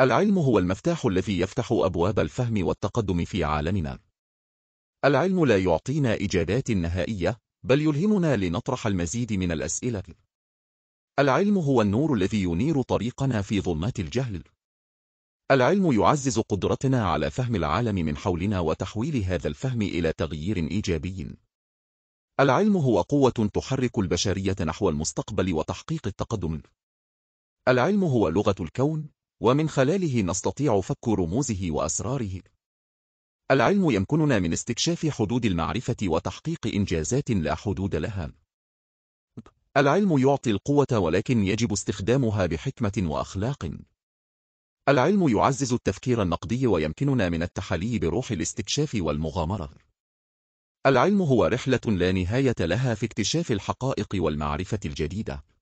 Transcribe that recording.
العلم هو المفتاح الذي يفتح أبواب الفهم والتقدم في عالمنا العلم لا يعطينا إجابات نهائية بل يلهمنا لنطرح المزيد من الأسئلة العلم هو النور الذي ينير طريقنا في ظلمات الجهل العلم يعزز قدرتنا على فهم العالم من حولنا وتحويل هذا الفهم إلى تغيير إيجابي العلم هو قوة تحرك البشرية نحو المستقبل وتحقيق التقدم العلم هو لغة الكون ومن خلاله نستطيع فك رموزه وأسراره العلم يمكننا من استكشاف حدود المعرفة وتحقيق إنجازات لا حدود لها العلم يعطي القوة ولكن يجب استخدامها بحكمة وأخلاق العلم يعزز التفكير النقدي ويمكننا من التحلي بروح الاستكشاف والمغامرة العلم هو رحلة لا نهاية لها في اكتشاف الحقائق والمعرفة الجديدة